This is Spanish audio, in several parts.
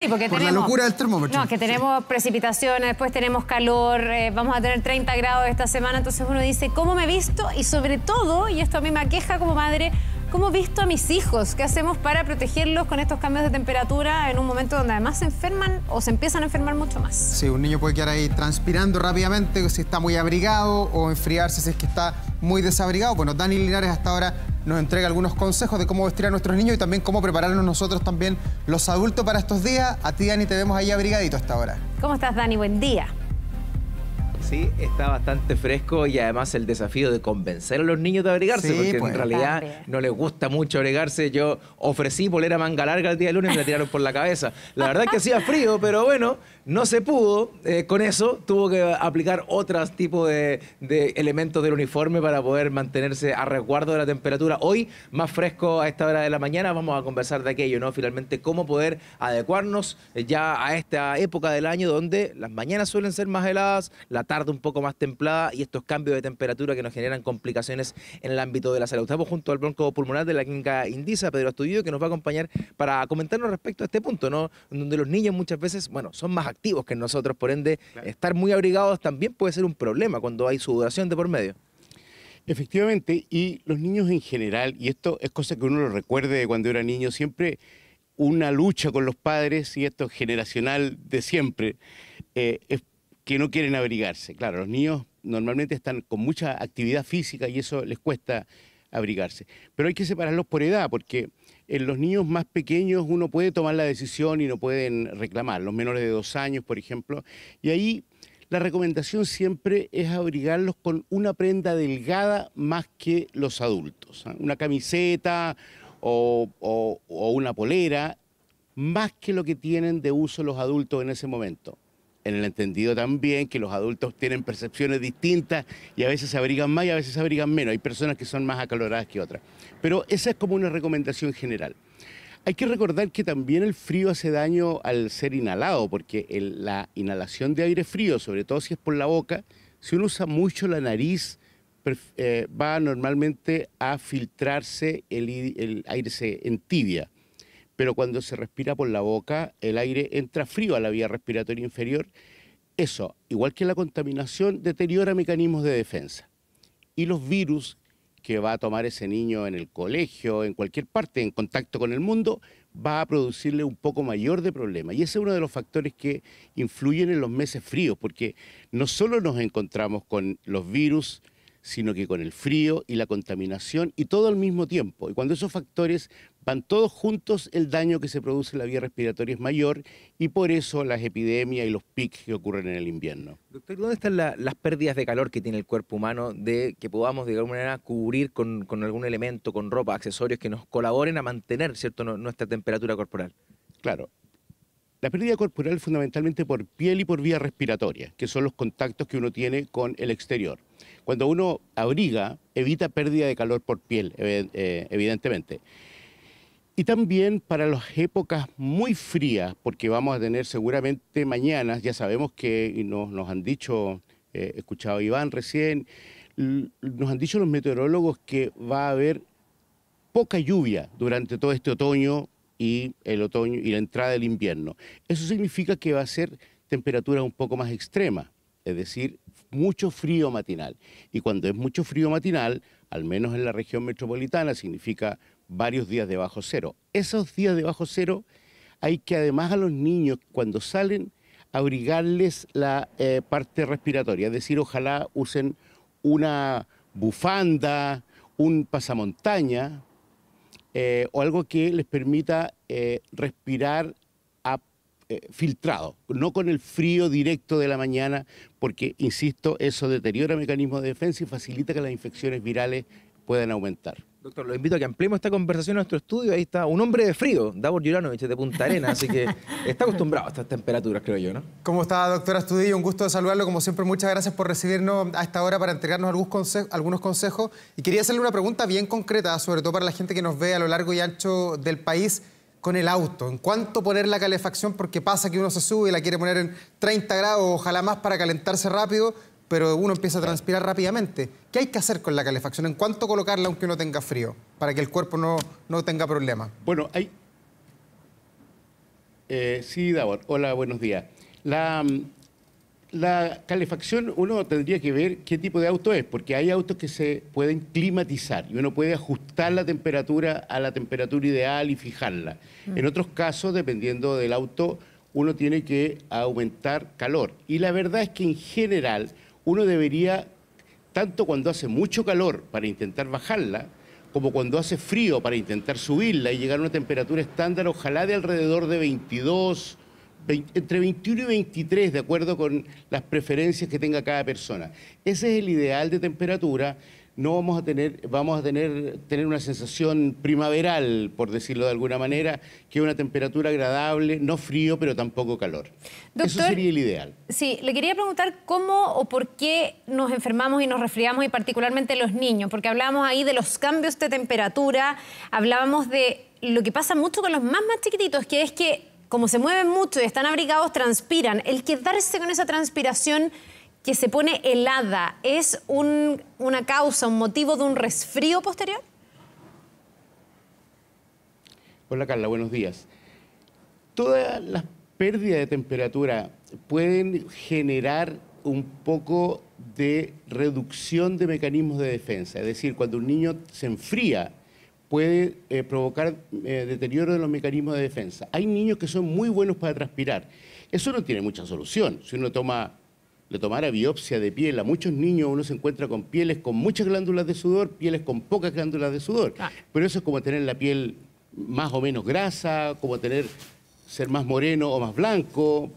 Sí, porque tenemos, la locura del termómetro. No, que tenemos precipitaciones, después tenemos calor, eh, vamos a tener 30 grados esta semana, entonces uno dice, ¿cómo me he visto? Y sobre todo, y esto a mí me aqueja como madre, ¿cómo he visto a mis hijos? ¿Qué hacemos para protegerlos con estos cambios de temperatura en un momento donde además se enferman o se empiezan a enfermar mucho más? Sí, un niño puede quedar ahí transpirando rápidamente si está muy abrigado o enfriarse si es que está muy desabrigado. Bueno, Dani Linares hasta ahora nos entrega algunos consejos de cómo vestir a nuestros niños y también cómo prepararnos nosotros también los adultos para estos días. A ti, Dani, te vemos ahí abrigadito hasta ahora. ¿Cómo estás, Dani? Buen día sí está bastante fresco y además el desafío de convencer a los niños de abrigarse, porque en pues, realidad no les gusta mucho abrigarse. Yo ofrecí polera manga larga el día de lunes y me tiraron por la cabeza. La verdad es que hacía frío, pero bueno, no se pudo. Eh, con eso tuvo que aplicar otros tipos de, de, elementos del uniforme para poder mantenerse a resguardo de la temperatura. Hoy, más fresco a esta hora de la mañana, vamos a conversar de aquello, ¿no? Finalmente, cómo poder adecuarnos ya a esta época del año donde las mañanas suelen ser más heladas, la tarde un poco más templada y estos cambios de temperatura que nos generan complicaciones en el ámbito de la salud. Estamos junto al bronco pulmonar de la clínica Indisa, Pedro Astudillo, que nos va a acompañar para comentarnos respecto a este punto, ¿no? Donde los niños muchas veces, bueno, son más activos que nosotros, por ende, estar muy abrigados también puede ser un problema cuando hay sudoración de por medio. Efectivamente, y los niños en general, y esto es cosa que uno lo recuerde cuando era niño, siempre una lucha con los padres, y esto generacional de siempre, eh, es que no quieren abrigarse. Claro, los niños normalmente están con mucha actividad física y eso les cuesta abrigarse. Pero hay que separarlos por edad, porque en los niños más pequeños uno puede tomar la decisión y no pueden reclamar, los menores de dos años, por ejemplo, y ahí la recomendación siempre es abrigarlos con una prenda delgada más que los adultos, ¿ah? una camiseta o una polera, más que lo que tienen de uso los adultos en ese momento en el entendido también que los adultos tienen percepciones distintas y a veces se abrigan más y a veces se abrigan menos. Hay personas que son más acaloradas que otras. Pero esa es como una recomendación general. Hay que recordar que también el frío hace daño al ser inhalado, porque la inhalación de aire frío, sobre todo si es por la boca, si uno usa mucho la nariz, eh, va normalmente a filtrarse el, aire se tibia pero cuando se respira por la boca, el aire entra frío a la vía respiratoria inferior. Eso, igual que la contaminación, deteriora mecanismos de defensa. Y los virus que va a tomar ese niño en el colegio, en cualquier parte, en contacto con el mundo, va a producirle un poco mayor de problema. Y ese es uno de los factores que influyen en los meses fríos, porque no solo nos encontramos con los virus, sino que con el frío y la contaminación y todo al mismo tiempo. Y cuando esos factores van todos juntos, el daño que se produce en la vía respiratoria es mayor y por eso las epidemias y los pics que ocurren en el invierno. Doctor, ¿dónde están las pérdidas de calor que tiene el cuerpo humano de que podamos de alguna manera cubrir con, con algún elemento, con ropa, accesorios que nos colaboren a mantener ¿cierto? nuestra temperatura corporal? Claro, la pérdida corporal fundamentalmente por piel y por vía respiratoria, que son los contactos que uno tiene con el exterior. Cuando uno abriga, evita pérdida de calor por piel, eh, evidentemente. Y también para las épocas muy frías, porque vamos a tener seguramente mañana, ya sabemos que nos, han dicho, eh, escuchado Iván recién, nos han dicho los meteorólogos que va a haber poca lluvia durante todo este otoño y el otoño y la entrada del invierno. Eso significa que va a ser temperatura un poco más extrema es decir, mucho frío matinal. Y cuando es mucho frío matinal, al menos en la región metropolitana, significa varios días de bajo cero. Esos días de bajo cero hay que además a los niños cuando salen abrigarles la eh, parte respiratoria, es decir, ojalá usen una bufanda, un pasamontaña eh, o algo que les permita eh, respirar eh, filtrado, no con el frío directo de la mañana, porque, insisto, eso deteriora mecanismos de defensa y facilita que las infecciones virales puedan aumentar. Doctor, lo invito a que ampliemos esta conversación a nuestro estudio. Ahí está un hombre de frío, Davor Juranovic, de Punta Arena, así que está acostumbrado a estas temperaturas, creo yo, ¿no? ¿Cómo está, doctora Estudillo? Un gusto saludarlo. Como siempre, muchas gracias por recibirnos a esta hora para entregarnos algunos consejos. Y quería hacerle una pregunta bien concreta, sobre todo para la gente que nos ve a lo largo y ancho del país con el auto, en cuánto poner la calefacción, porque pasa que uno se sube y la quiere poner en 30 grados, ojalá más para calentarse rápido, pero uno empieza a transpirar rápidamente. ¿Qué hay que hacer con la calefacción? ¿En cuánto colocarla aunque uno tenga frío, para que el cuerpo no, tenga problemas? Bueno, hay... Eh, sí, Davor. Hola, buenos días. La, mm, la calefacción uno tendría que ver qué tipo de auto es, porque hay autos que se pueden climatizar y uno puede ajustar la temperatura a la temperatura ideal y fijarla. Mm. En otros casos, dependiendo del auto, uno tiene que aumentar calor. Y la verdad es que en general uno debería, tanto cuando hace mucho calor para intentar bajarla, como cuando hace frío para intentar subirla y llegar a una temperatura estándar, ojalá de alrededor de 22 entre 21 y 23, de acuerdo con las preferencias que tenga cada persona. Ese es el ideal de temperatura. No vamos a tener, vamos a tener, tener una sensación primaveral, por decirlo de alguna manera, que una temperatura agradable, no frío, pero tampoco calor. Eso sería el ideal. Sí, le quería preguntar cómo o por qué nos enfermamos y nos resfriamos, y particularmente los niños, porque hablábamos ahí de los cambios de temperatura, hablábamos de lo que pasa mucho con los más más chiquititos, que es que como se mueven mucho y están abrigados, transpiran. El quedarse con esa transpiración que se pone helada, ¿es una causa, un motivo de un resfrío posterior? Hola Carla, buenos días. Todas las pérdidas de temperatura pueden generar un poco de reducción de mecanismos de defensa. Es decir, cuando un niño se enfría puede eh, provocar eh, deterioro de los mecanismos de defensa. Hay niños que son muy buenos para transpirar. Eso no tiene mucha solución. Si uno toma, le tomara biopsia de piel a muchos niños, uno se encuentra con pieles con muchas glándulas de sudor, pieles con pocas glándulas de sudor. Ah. Pero eso es como tener la piel más o menos grasa, como tener ser más moreno o más blanco.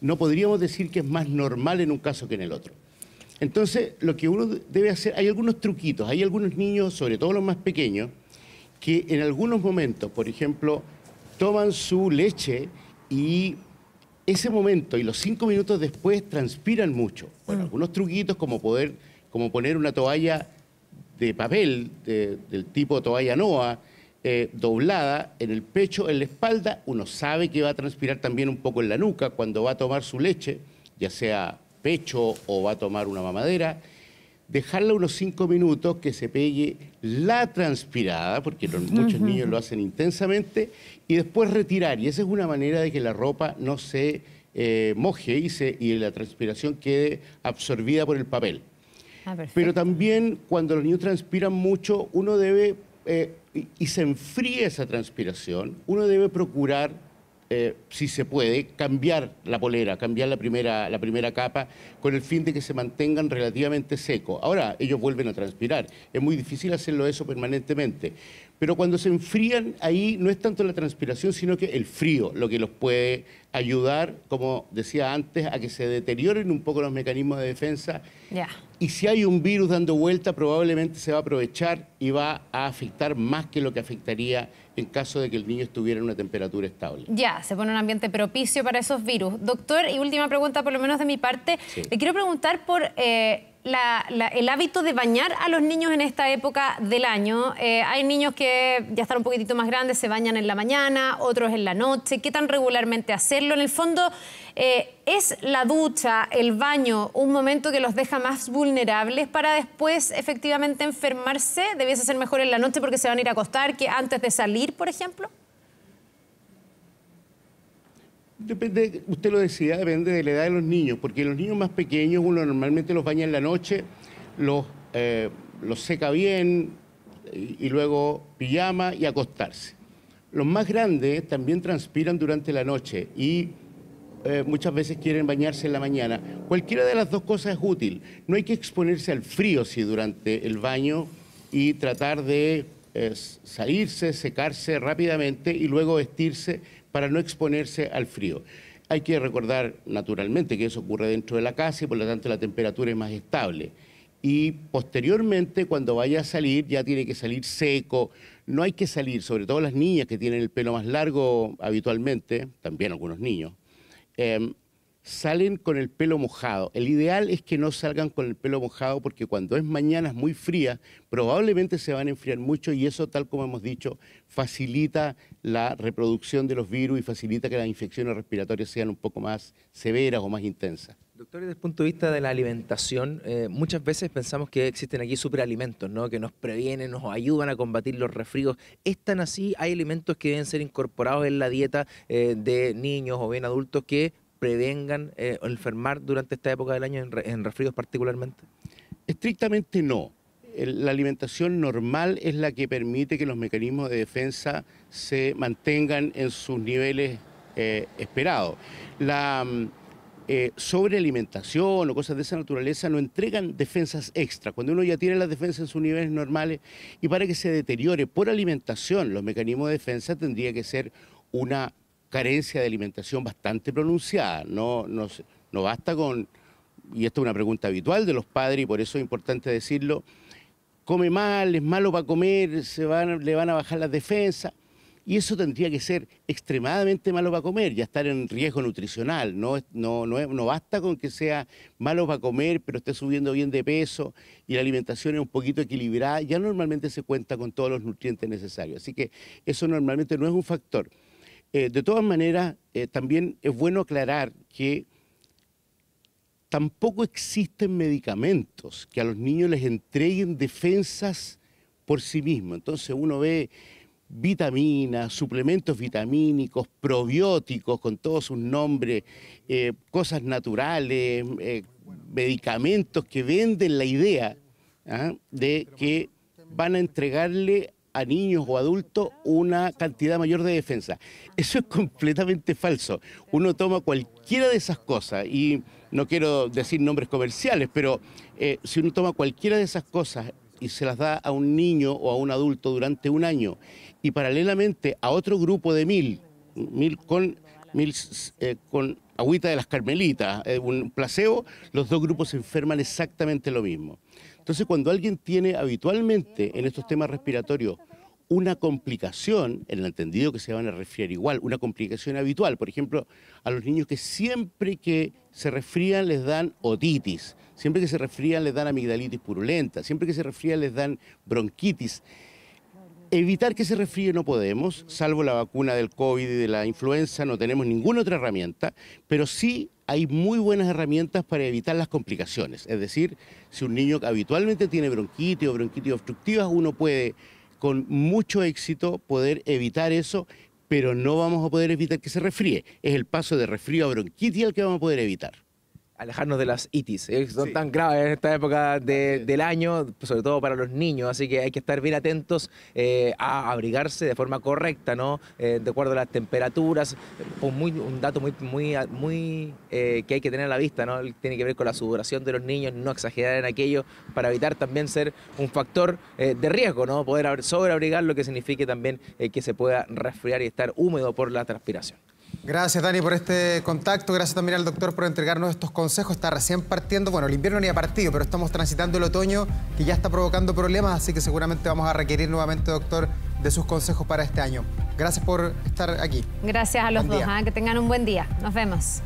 No podríamos decir que es más normal en un caso que en el otro. Entonces, lo que uno debe hacer, hay algunos truquitos, hay algunos niños, sobre todo los más pequeños, que en algunos momentos, por ejemplo, toman su leche y ese momento y los cinco minutos después transpiran mucho. Bueno, mm. algunos truquitos como poder, como poner una toalla de papel del tipo toalla Noa, eh, doblada en el pecho, en la espalda. Uno sabe que va a transpirar también un poco en la nuca cuando va a tomar su leche, ya sea pecho o va a tomar una mamadera dejarla unos cinco minutos, que se pegue la transpirada, porque muchos niños lo hacen intensamente, y después retirar. Y esa es una manera de que la ropa no se eh, moje y, se, la transpiración quede absorbida por el papel. Ah, Pero también cuando los niños transpiran mucho, uno debe, eh, y, y se enfría esa transpiración, uno debe procurar eh, si se puede, cambiar la polera, cambiar la primera, la primera capa, con el fin de que se mantengan relativamente secos. Ahora ellos vuelven a transpirar, es muy difícil hacerlo eso permanentemente, pero cuando se enfrían ahí no es tanto la transpiración, sino que el frío lo que los puede ayudar, como decía antes, a que se deterioren un poco los mecanismos de defensa. Y si hay un virus dando vuelta, probablemente se va a aprovechar y va a afectar más que lo que afectaría en caso de que el niño estuviera en una temperatura estable. Ya, se pone un ambiente propicio para esos virus. Doctor, y última pregunta, por lo menos de mi parte, le quiero preguntar por... Eh, el hábito de bañar a los niños en esta época del año? Eh, hay niños que ya están un poquitito más grandes, se bañan en la mañana, otros en la noche. ¿Qué tan regularmente hacerlo? En el fondo, eh, ¿es la ducha, el baño, un momento que los deja más vulnerables para después efectivamente enfermarse? ¿Debiese ser mejor en la noche porque se van a ir a acostar que antes de salir, por ejemplo? Depende, usted lo decía, depende de la edad de los niños, porque los niños más pequeños uno normalmente los baña en la noche, los, eh, los seca bien y, luego pijama y acostarse. Los más grandes también transpiran durante la noche y eh, muchas veces quieren bañarse en la mañana. Cualquiera de las dos cosas es útil. No hay que exponerse al frío si durante el baño y tratar de eh, salirse, secarse rápidamente y luego vestirse para no exponerse al frío. Hay que recordar, naturalmente, que eso ocurre dentro de la casa y por lo tanto la temperatura es más estable. Y posteriormente, cuando vaya a salir, ya tiene que salir seco. No hay que salir, sobre todo las niñas que tienen el pelo más largo habitualmente, también algunos niños. Em, salen con el pelo mojado. El ideal es que no salgan con el pelo mojado porque cuando es es muy fría, probablemente se van a enfriar mucho y eso, tal como hemos dicho, facilita la reproducción de los virus y facilita que las infecciones respiratorias sean un poco más severas o más intensas. Doctor, desde el punto de vista de la alimentación, eh, muchas veces pensamos que existen aquí superalimentos, ¿no? que nos previenen, nos ayudan a combatir los resfríos. ¿Están así? ¿Hay alimentos que deben ser incorporados en la dieta eh, de niños o bien adultos que prevengan eh, enfermar durante esta época del año en, resfríos particularmente? Estrictamente no. La alimentación normal es la que permite que los mecanismos de defensa se mantengan en sus niveles eh, esperados. La mm, eh, sobrealimentación o cosas de esa naturaleza no entregan defensas extra. Cuando uno ya tiene las defensas en sus niveles normales y para que se deteriore por alimentación los mecanismos de defensa tendría que ser una carencia de alimentación bastante pronunciada. No, no, no basta con, y esto es una pregunta habitual de los padres y por eso es importante decirlo, come mal, es malo para comer, se van, le van a bajar las defensas. Y eso tendría que ser extremadamente malo para comer, ya estar en riesgo nutricional. no, no, basta con que sea malo para comer, pero esté subiendo bien de peso y la alimentación es un poquito equilibrada. Ya normalmente se cuenta con todos los nutrientes necesarios. Así que eso normalmente no es un factor. Eh, de todas maneras, eh, también es bueno aclarar que tampoco existen medicamentos que a los niños les entreguen defensas por sí mismos. Entonces uno ve vitaminas, suplementos vitamínicos, probióticos con todos sus nombres, eh, cosas naturales, medicamentos que venden la idea ¿ah? de que van a entregarle a niños o adultos una cantidad mayor de defensa. Eso es completamente falso. Uno toma cualquiera de esas cosas y no quiero decir nombres comerciales, pero eh, si uno toma cualquiera de esas cosas y se las da a un niño o a un adulto durante un año y paralelamente a otro grupo de mil, mil con, mil, eh, con agüita de las carmelitas, eh, un placebo, los dos grupos se enferman exactamente lo mismo. Entonces, cuando alguien tiene habitualmente en estos temas respiratorios una complicación, en el entendido que se van a resfriar igual, una complicación habitual, por ejemplo, a los niños que siempre que se resfrían les dan otitis, siempre que se resfrían les dan amigdalitis purulenta, siempre que se resfrían les dan bronquitis. Evitar que se resfríe no podemos, salvo la vacuna del COVID y de la influenza, no tenemos ninguna otra herramienta, pero sí hay muy buenas herramientas para evitar las complicaciones. Es decir, si un niño habitualmente tiene bronquitis o bronquitis obstructivas, uno puede con mucho éxito poder evitar eso, pero no vamos a poder evitar que se resfríe. Es el paso de resfrío a bronquitis el que vamos a poder evitar alejarnos de las itis. ¿eh? son tan graves en esta época del año, sobre todo para los niños, así que hay que estar bien atentos eh, a abrigarse de forma correcta, ¿no? Eh, de acuerdo a las temperaturas. Pues un dato muy, que hay que tener a la vista, ¿no? Tiene que ver con la sudoración de los niños, no exagerar en aquello para evitar también ser un factor de riesgo, ¿no? Poder sobreabrigar lo que signifique también que se pueda resfriar y estar húmedo por la transpiración. Gracias, Dani, por este contacto. Gracias también al doctor por entregarnos estos consejos. Está recién partiendo, bueno, el invierno ni ha partido, pero estamos transitando el otoño que ya está provocando problemas, así que seguramente vamos a requerir nuevamente, doctor, de sus consejos para este año. Gracias por estar aquí. Gracias a los dos, ¿ah? que tengan un buen día. Nos vemos.